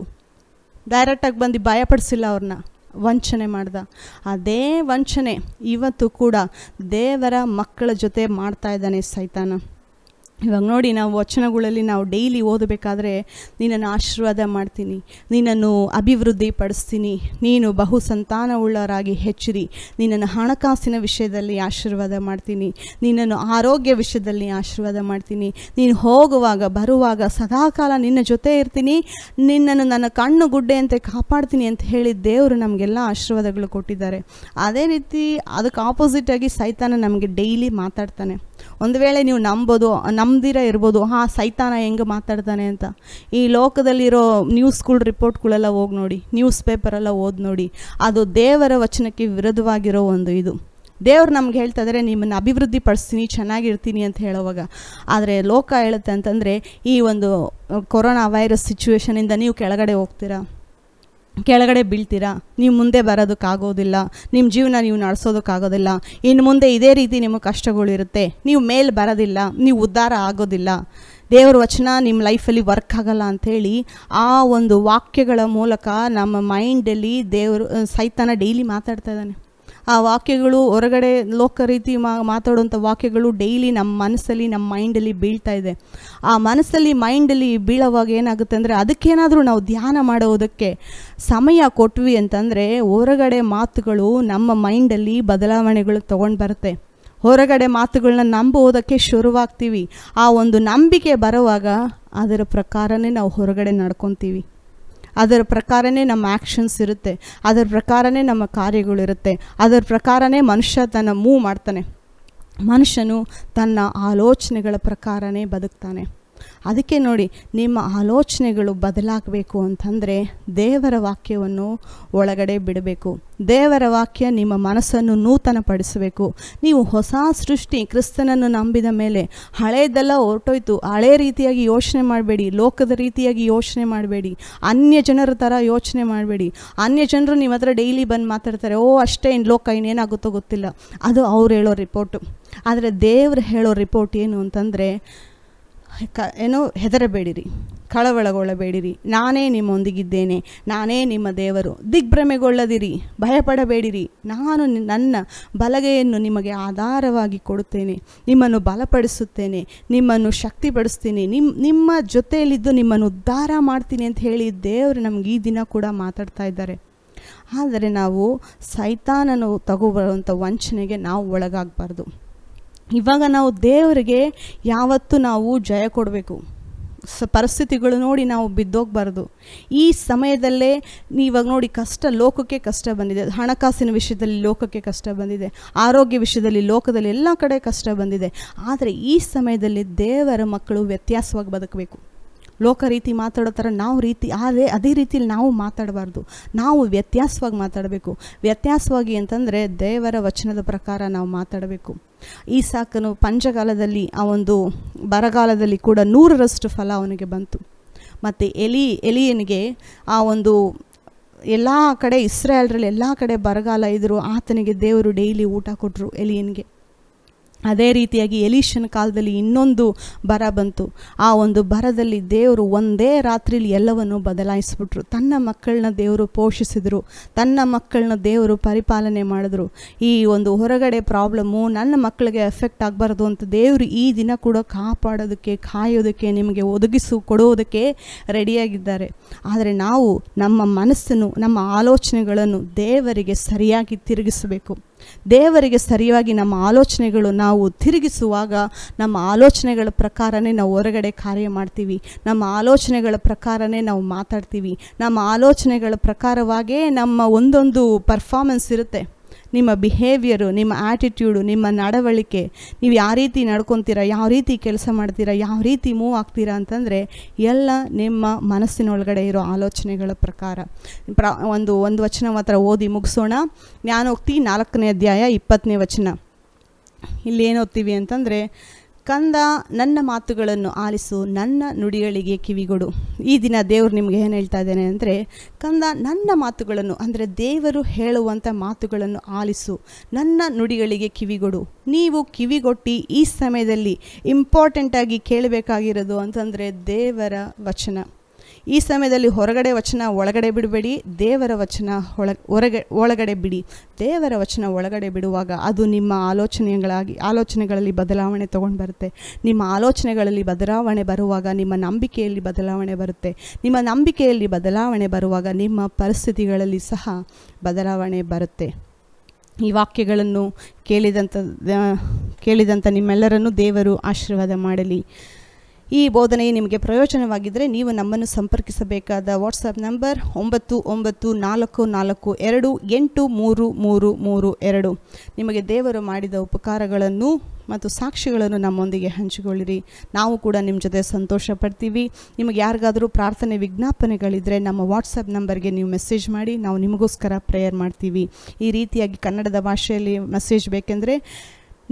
ಡೈರೆಕ್ಟಾಗಿ ಬಂದು ಭಯಪಡಿಸಿಲ್ಲ ಅವ್ರನ್ನ ವಂಚನೆ ಮಾಡ್ದ ಅದೇ ವಂಚನೆ ಇವತ್ತು ಕೂಡ ದೇವರ ಮಕ್ಕಳ ಜೊತೆ ಮಾಡ್ತಾ ಇದ್ದಾನೆ ಸೈತಾನ ಇವಾಗ ನೋಡಿ ನಾವು ವಚನಗಳಲ್ಲಿ ನಾವು ಡೈಲಿ ಓದಬೇಕಾದ್ರೆ ನಿನ್ನನ್ನು ಆಶೀರ್ವಾದ ಮಾಡ್ತೀನಿ ನಿನ್ನನ್ನು ಅಭಿವೃದ್ಧಿ ಪಡಿಸ್ತೀನಿ ನೀನು ಬಹು ಸಂತಾನವುಳ್ಳವರಾಗಿ ಹೆಚ್ಚಿರಿ ನಿನ್ನನ್ನು ಹಣಕಾಸಿನ ವಿಷಯದಲ್ಲಿ ಆಶೀರ್ವಾದ ಮಾಡ್ತೀನಿ ನಿನ್ನನ್ನು ಆರೋಗ್ಯ ವಿಷಯದಲ್ಲಿ ಆಶೀರ್ವಾದ ಮಾಡ್ತೀನಿ ನೀನು ಹೋಗುವಾಗ ಬರುವಾಗ ಸದಾಕಾಲ ನಿನ್ನ ಜೊತೆ ಇರ್ತೀನಿ ನಿನ್ನನ್ನು ನನ್ನ ಕಣ್ಣು ಗುಡ್ಡೆಯಂತೆ ಕಾಪಾಡ್ತೀನಿ ಅಂತ ಹೇಳಿ ದೇವರು ನಮಗೆಲ್ಲ ಆಶೀರ್ವಾದಗಳು ಕೊಟ್ಟಿದ್ದಾರೆ ಅದೇ ರೀತಿ ಅದಕ್ಕೆ ಆಗಿ ಸೈತಾನ ನಮಗೆ ಡೈಲಿ ಮಾತಾಡ್ತಾನೆ ಒಂದು ವೇಳೆ ನೀವು ನಂಬೋದು ನಂಬ್ದಿರ ಇರ್ಬೋದು ಹಾಂ ಸೈತಾನ ಹೆಂಗೆ ಮಾತಾಡ್ತಾನೆ ಅಂತ ಈ ಲೋಕದಲ್ಲಿರೋ ನ್ಯೂಸ್ಗಳು ರಿಪೋರ್ಟ್ಗಳೆಲ್ಲ ಹೋಗಿ ನೋಡಿ ನ್ಯೂಸ್ ಪೇಪರೆಲ್ಲ ಓದಿ ನೋಡಿ ಅದು ದೇವರ ವಚನಕ್ಕೆ ವಿರುದ್ಧವಾಗಿರೋ ಒಂದು ಇದು ದೇವ್ರು ನಮ್ಗೆ ಹೇಳ್ತಾ ಇದ್ದಾರೆ ನಿಮ್ಮನ್ನು ಅಭಿವೃದ್ಧಿ ಪಡಿಸ್ತೀನಿ ಚೆನ್ನಾಗಿರ್ತೀನಿ ಅಂತ ಹೇಳೋವಾಗ ಆದರೆ ಲೋಕ ಹೇಳುತ್ತೆ ಅಂತಂದರೆ ಈ ಒಂದು ಕೊರೋನಾ ವೈರಸ್ ಸಿಚುವೇಷನಿಂದ ನೀವು ಕೆಳಗಡೆ ಹೋಗ್ತೀರಾ ಕೆಳಗಡೆ ಬೀಳ್ತೀರಾ ನೀವು ಮುಂದೆ ಬರೋದಕ್ಕಾಗೋದಿಲ್ಲ ನಿಮ್ಮ ಜೀವನ ನೀವು ನಡೆಸೋದಕ್ಕಾಗೋದಿಲ್ಲ ಇನ್ನು ಮುಂದೆ ಇದೇ ರೀತಿ ನಿಮಗೆ ಕಷ್ಟಗಳಿರುತ್ತೆ ನೀವು ಮೇಲೆ ಬರೋದಿಲ್ಲ ನೀವು ಉದ್ಧಾರ ಆಗೋದಿಲ್ಲ ದೇವರ ವಚನ ನಿಮ್ಮ ಲೈಫಲ್ಲಿ ವರ್ಕ್ ಆಗಲ್ಲ ಅಂಥೇಳಿ ಆ ಒಂದು ವಾಕ್ಯಗಳ ಮೂಲಕ ನಮ್ಮ ಮೈಂಡಲ್ಲಿ ದೇವರು ಸೈತಾನ ಡೈಲಿ ಮಾತಾಡ್ತಾ ಇದ್ದಾನೆ ಆ ವಾಕ್ಯಗಳು ಹೊರಗಡೆ ಲೋಕ ರೀತಿ ಮಾತಾಡುವಂಥ ವಾಕ್ಯಗಳು ಡೈಲಿ ನಮ್ಮ ಮನಸ್ಸಲ್ಲಿ ನಮ್ಮ ಮೈಂಡಲ್ಲಿ ಬೀಳ್ತಾ ಇದೆ ಆ ಮನಸ್ಸಲ್ಲಿ ಮೈಂಡಲ್ಲಿ ಬೀಳೋವಾಗ ಏನಾಗುತ್ತೆ ಅಂದರೆ ಅದಕ್ಕೇನಾದರೂ ನಾವು ಧ್ಯಾನ ಮಾಡೋದಕ್ಕೆ ಸಮಯ ಕೊಟ್ವಿ ಅಂತಂದರೆ ಹೊರಗಡೆ ಮಾತುಗಳು ನಮ್ಮ ಮೈಂಡಲ್ಲಿ ಬದಲಾವಣೆಗಳು ತೊಗೊಂಡು ಬರುತ್ತೆ ಹೊರಗಡೆ ಮಾತುಗಳನ್ನ ನಂಬುವುದಕ್ಕೆ ಶುರುವಾಗ್ತೀವಿ ಆ ಒಂದು ನಂಬಿಕೆ ಬರುವಾಗ ಅದರ ಪ್ರಕಾರನೇ ನಾವು ಹೊರಗಡೆ ನಡ್ಕೊತೀವಿ ಅದರ ಪ್ರಕಾರನೇ ನಮ್ಮ ಆ್ಯಕ್ಷನ್ಸ್ ಇರುತ್ತೆ ಅದರ ಪ್ರಕಾರನೇ ನಮ್ಮ ಕಾರ್ಯಗಳಿರುತ್ತೆ ಅದರ ಪ್ರಕಾರನೇ ಮನುಷ್ಯ ತನ್ನ ಮೂವ್ ಮಾಡ್ತಾನೆ ಮನುಷ್ಯನು ತನ್ನ ಆಲೋಚನೆಗಳ ಪ್ರಕಾರನೇ ಬದುಕ್ತಾನೆ ಅದಕ್ಕೆ ನೋಡಿ ನಿಮ್ಮ ಆಲೋಚನೆಗಳು ಬದಲಾಗಬೇಕು ಅಂತಂದರೆ ದೇವರ ವಾಕ್ಯವನ್ನು ಒಳಗಡೆ ಬಿಡಬೇಕು ದೇವರ ವಾಕ್ಯ ನಿಮ್ಮ ಮನಸ್ಸನ್ನು ನೂತನಪಡಿಸಬೇಕು ನೀವು ಹೊಸ ಸೃಷ್ಟಿ ಕ್ರಿಸ್ತನನ್ನು ನಂಬಿದ ಮೇಲೆ ಹಳೆಯದೆಲ್ಲ ಹೊರಟೋಯ್ತು ಹಳೆ ರೀತಿಯಾಗಿ ಯೋಚನೆ ಮಾಡಬೇಡಿ ಲೋಕದ ರೀತಿಯಾಗಿ ಯೋಚನೆ ಮಾಡಬೇಡಿ ಅನ್ಯ ಜನರ ಥರ ಯೋಚನೆ ಮಾಡಬೇಡಿ ಅನ್ಯ ಜನರು ನಿಮ್ಮ ಹತ್ರ ಡೈಲಿ ಬಂದು ಮಾತಾಡ್ತಾರೆ ಓ ಅಷ್ಟೇ ಇನ್ನು ಲೋಕ ಇನ್ನೇನಾಗುತ್ತೋ ಗೊತ್ತಿಲ್ಲ ಅದು ಅವ್ರು ಹೇಳೋ ರಿಪೋರ್ಟು ಆದರೆ ದೇವ್ರು ಹೇಳೋ ರಿಪೋರ್ಟ್ ಏನು ಅಂತಂದರೆ ಕ ಏನೋ ಹೆದರಬೇಡಿರಿ ಕಳವಳಗೊಳ್ಳಬೇಡಿರಿ ನಾನೇ ನಿಮ್ಮೊಂದಿಗಿದ್ದೇನೆ ನಾನೇ ನಿಮ್ಮ ದೇವರು ದಿಗ್ಭ್ರಮೆಗೊಳ್ಳದಿರಿ ಭಯಪಡಬೇಡಿರಿ ನಾನು ನನ್ನ ಬಲಗೆಯನ್ನು ನಿಮಗೆ ಆಧಾರವಾಗಿ ಕೊಡುತ್ತೇನೆ ನಿಮ್ಮನ್ನು ಬಲಪಡಿಸುತ್ತೇನೆ ನಿಮ್ಮನ್ನು ಶಕ್ತಿಪಡಿಸ್ತೀನಿ ನಿಮ್ಮ ನಿಮ್ಮ ಜೊತೆಯಲ್ಲಿದ್ದು ನಿಮ್ಮನ್ನು ಉದ್ಧಾರ ಮಾಡ್ತೀನಿ ಅಂತ ಹೇಳಿ ದೇವರು ನಮ್ಗೆ ಈ ದಿನ ಕೂಡ ಮಾತಾಡ್ತಾ ಇದ್ದಾರೆ ಆದರೆ ನಾವು ಸೈತಾನನು ತಗೋಬರುವಂಥ ವಂಚನೆಗೆ ನಾವು ಒಳಗಾಗಬಾರ್ದು ಇವಾಗ ನಾವು ದೇವರಿಗೆ ಯಾವತ್ತೂ ನಾವು ಜಯ ಕೊಡಬೇಕು ಸ ಪರಿಸ್ಥಿತಿಗಳು ನೋಡಿ ನಾವು ಬಿದ್ದೋಗಬಾರ್ದು ಈ ಸಮಯದಲ್ಲೇ ನೀವಾಗ ನೋಡಿ ಕಷ್ಟ ಲೋಕಕ್ಕೆ ಕಷ್ಟ ಬಂದಿದೆ ಹಣಕಾಸಿನ ವಿಷಯದಲ್ಲಿ ಲೋಕಕ್ಕೆ ಕಷ್ಟ ಬಂದಿದೆ ಆರೋಗ್ಯ ವಿಷಯದಲ್ಲಿ ಲೋಕದಲ್ಲಿ ಎಲ್ಲ ಕಡೆ ಕಷ್ಟ ಬಂದಿದೆ ಆದರೆ ಈ ಸಮಯದಲ್ಲಿ ದೇವರ ಮಕ್ಕಳು ವ್ಯತ್ಯಾಸವಾಗಿ ಬದುಕಬೇಕು ಲೋಕ ರೀತಿ ಮಾತಾಡೋ ಥರ ನಾವು ರೀತಿ ಅದೇ ಅದೇ ರೀತಿಯಲ್ಲಿ ನಾವು ಮಾತಾಡಬಾರ್ದು ನಾವು ವ್ಯತ್ಯಾಸವಾಗಿ ಮಾತಾಡಬೇಕು ವ್ಯತ್ಯಾಸವಾಗಿ ಅಂತಂದರೆ ದೇವರ ವಚನದ ಪ್ರಕಾರ ನಾವು ಮಾತಾಡಬೇಕು ಈ ಸಾಕನು ಪಂಚಕಾಲದಲ್ಲಿ ಆ ಒಂದು ಬರಗಾಲದಲ್ಲಿ ಕೂಡ ನೂರರಷ್ಟು ಫಲ ಅವನಿಗೆ ಬಂತು ಮತ್ತು ಎಲಿ ಎಲಿಯನಿಗೆ ಆ ಒಂದು ಎಲ್ಲ ಕಡೆ ಇಸ್ರೇಲ್ರಲ್ಲಿ ಎಲ್ಲ ಕಡೆ ಬರಗಾಲ ಇದ್ದರು ಆತನಿಗೆ ದೇವರು ಡೈಲಿ ಊಟ ಕೊಟ್ಟರು ಎಲಿಯನಿಗೆ ಅದೇ ರೀತಿಯಾಗಿ ಎಲಿಷನ್ ಕಾಲದಲ್ಲಿ ಇನ್ನೊಂದು ಬರ ಬಂತು ಆ ಒಂದು ಬರದಲ್ಲಿ ದೇವರು ಒಂದೇ ರಾತ್ರಿಲಿ ಎಲ್ಲವನ್ನು ಬದಲಾಯಿಸಿಬಿಟ್ರು ತನ್ನ ಮಕ್ಕಳನ್ನ ದೇವರು ಪೋಷಿಸಿದರು ತನ್ನ ಮಕ್ಕಳನ್ನ ದೇವರು ಪರಿಪಾಲನೆ ಮಾಡಿದ್ರು ಈ ಒಂದು ಹೊರಗಡೆ ಪ್ರಾಬ್ಲಮ್ಮು ನನ್ನ ಮಕ್ಕಳಿಗೆ ಎಫೆಕ್ಟ್ ಆಗಬಾರ್ದು ಅಂತ ದೇವರು ಈ ದಿನ ಕೂಡ ಕಾಪಾಡೋದಕ್ಕೆ ಕಾಯೋದಕ್ಕೆ ನಿಮಗೆ ಒದಗಿಸು ಕೊಡೋದಕ್ಕೆ ರೆಡಿಯಾಗಿದ್ದಾರೆ ಆದರೆ ನಾವು ನಮ್ಮ ಮನಸ್ಸನ್ನು ನಮ್ಮ ಆಲೋಚನೆಗಳನ್ನು ದೇವರಿಗೆ ಸರಿಯಾಗಿ ತಿರುಗಿಸಬೇಕು ದೇವರಿಗೆ ಸರಿಯಾಗಿ ನಮ್ಮ ಆಲೋಚನೆಗಳು ನಾವು ತಿರುಗಿಸುವಾಗ ನಮ್ಮ ಆಲೋಚನೆಗಳ ಪ್ರಕಾರನೇ ನಾವು ಹೊರಗಡೆ ಕಾರ್ಯ ಮಾಡ್ತೀವಿ ನಮ್ಮ ಆಲೋಚನೆಗಳ ಪ್ರಕಾರನೇ ನಾವು ಮಾತಾಡ್ತೀವಿ ನಮ್ಮ ಆಲೋಚನೆಗಳ ಪ್ರಕಾರವಾಗೇ ನಮ್ಮ ಒಂದೊಂದು ಪರ್ಫಾಮೆನ್ಸ್ ಇರುತ್ತೆ ನಿಮ್ಮ ಬಿಹೇವಿಯರು ನಿಮ್ಮ ಆ್ಯಟಿಟ್ಯೂಡು ನಿಮ್ಮ ನಡವಳಿಕೆ ನೀವು ಯಾವ ರೀತಿ ನಡ್ಕೊತೀರಾ ಯಾವ ರೀತಿ ಕೆಲಸ ಮಾಡ್ತೀರಾ ಯಾವ ರೀತಿ ಮೂವ್ ಆಗ್ತೀರಾ ಅಂತಂದರೆ ಎಲ್ಲ ನಿಮ್ಮ ಮನಸ್ಸಿನೊಳಗಡೆ ಇರೋ ಆಲೋಚನೆಗಳ ಪ್ರಕಾರ ಪ್ರ ಒಂದು ಒಂದು ವಚನ ಮಾತ್ರ ಓದಿ ಮುಗಿಸೋಣ ಜ್ಞಾನೋಕ್ತಿ ನಾಲ್ಕನೇ ಅಧ್ಯಾಯ ಇಪ್ಪತ್ತನೇ ವಚನ ಇಲ್ಲಿ ಏನು ಓದ್ತೀವಿ ಅಂತಂದರೆ ಕಂದ ನನ್ನ ಮಾತುಗಳನ್ನು ಆಲಿಸು ನನ್ನ ನುಡಿಗಳಿಗೆ ಕಿವಿಗೊಡು ಈ ದಿನ ದೇವರು ನಿಮಗೆ ಏನು ಹೇಳ್ತಾ ಇದ್ದೇನೆ ಅಂದರೆ ಕಂದ ನನ್ನ ಮಾತುಗಳನ್ನು ಅಂದರೆ ದೇವರು ಹೇಳುವಂಥ ಮಾತುಗಳನ್ನು ಆಲಿಸು ನನ್ನ ನುಡಿಗಳಿಗೆ ಕಿವಿಗೊಡು ನೀವು ಕಿವಿಗೊಟ್ಟು ಈ ಸಮಯದಲ್ಲಿ ಇಂಪಾರ್ಟೆಂಟಾಗಿ ಕೇಳಬೇಕಾಗಿರೋದು ಅಂತಂದರೆ ದೇವರ ವಚನ ಈ ಸಮಯದಲ್ಲಿ ಹೊರಗಡೆ ವಚನ ಒಳಗಡೆ ಬಿಡಬೇಡಿ ದೇವರ ವಚನ ಒಳ ಹೊರಗೆ ಒಳಗಡೆ ಬಿಡಿ ದೇವರ ವಚನ ಒಳಗಡೆ ಬಿಡುವಾಗ ಅದು ನಿಮ್ಮ ಆಲೋಚನೆಗಳಾಗಿ ಆಲೋಚನೆಗಳಲ್ಲಿ ಬದಲಾವಣೆ ತೊಗೊಂಡು ಬರುತ್ತೆ ನಿಮ್ಮ ಆಲೋಚನೆಗಳಲ್ಲಿ ಬದಲಾವಣೆ ಬರುವಾಗ ನಿಮ್ಮ ನಂಬಿಕೆಯಲ್ಲಿ ಬದಲಾವಣೆ ಬರುತ್ತೆ ನಿಮ್ಮ ನಂಬಿಕೆಯಲ್ಲಿ ಬದಲಾವಣೆ ಬರುವಾಗ ನಿಮ್ಮ ಪರಿಸ್ಥಿತಿಗಳಲ್ಲಿ ಸಹ ಬದಲಾವಣೆ ಬರುತ್ತೆ ಈ ವಾಕ್ಯಗಳನ್ನು ಕೇಳಿದಂಥ ಕೇಳಿದಂಥ ನಿಮ್ಮೆಲ್ಲರನ್ನು ದೇವರು ಆಶೀರ್ವಾದ ಮಾಡಲಿ ಈ ಬೋಧನೆ ನಿಮಗೆ ಪ್ರಯೋಜನವಾಗಿದ್ದರೆ ನೀವು ನಮ್ಮನ್ನು ಸಂಪರ್ಕಿಸಬೇಕಾದ ವಾಟ್ಸಪ್ ನಂಬರ್ ಒಂಬತ್ತು ಒಂಬತ್ತು ನಾಲ್ಕು ನಾಲ್ಕು ಎರಡು ಎಂಟು ಮೂರು ಮೂರು ಮೂರು ಎರಡು ನಿಮಗೆ ದೇವರು ಮಾಡಿದ ಉಪಕಾರಗಳನ್ನು ಮತ್ತು ಸಾಕ್ಷಿಗಳನ್ನು ನಮ್ಮೊಂದಿಗೆ ಹಂಚಿಕೊಳ್ಳಿರಿ ನಾವು ಕೂಡ ನಿಮ್ಮ ಜೊತೆ ಸಂತೋಷ ಪಡ್ತೀವಿ ನಿಮಗೆ ಯಾರಿಗಾದರೂ ಪ್ರಾರ್ಥನೆ ವಿಜ್ಞಾಪನೆಗಳಿದ್ದರೆ ನಮ್ಮ ವಾಟ್ಸಪ್ ನಂಬರ್ಗೆ ನೀವು ಮೆಸೇಜ್ ಮಾಡಿ ನಾವು ನಿಮಗೋಸ್ಕರ ಪ್ರೇಯರ್ ಮಾಡ್ತೀವಿ ಈ ರೀತಿಯಾಗಿ ಕನ್ನಡದ ಭಾಷೆಯಲ್ಲಿ ಮೆಸೇಜ್ ಬೇಕೆಂದರೆ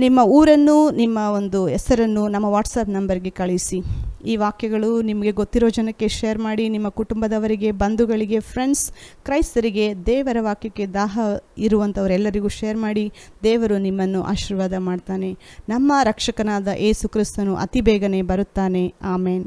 ನಿಮ್ಮ ಊರನ್ನು ನಿಮ್ಮ ಒಂದು ಹೆಸರನ್ನು ನಮ್ಮ ವಾಟ್ಸಪ್ ನಂಬರ್ಗೆ ಕಳಿಸಿ ಈ ವಾಕ್ಯಗಳು ನಿಮಗೆ ಗೊತ್ತಿರೋ ಜನಕ್ಕೆ ಶೇರ್ ಮಾಡಿ ನಿಮ್ಮ ಕುಟುಂಬದವರಿಗೆ ಬಂಧುಗಳಿಗೆ ಫ್ರೆಂಡ್ಸ್ ಕ್ರೈಸ್ತರಿಗೆ ದೇವರ ವಾಕ್ಯಕ್ಕೆ ದಾಹ ಇರುವಂಥವರೆಲ್ಲರಿಗೂ ಶೇರ್ ಮಾಡಿ ದೇವರು ನಿಮ್ಮನ್ನು ಆಶೀರ್ವಾದ ಮಾಡ್ತಾನೆ ನಮ್ಮ ರಕ್ಷಕನಾದ ಏಸು ಕ್ರಿಸ್ತನು ಅತಿ ಬೇಗನೆ ಬರುತ್ತಾನೆ ಆಮೇನ್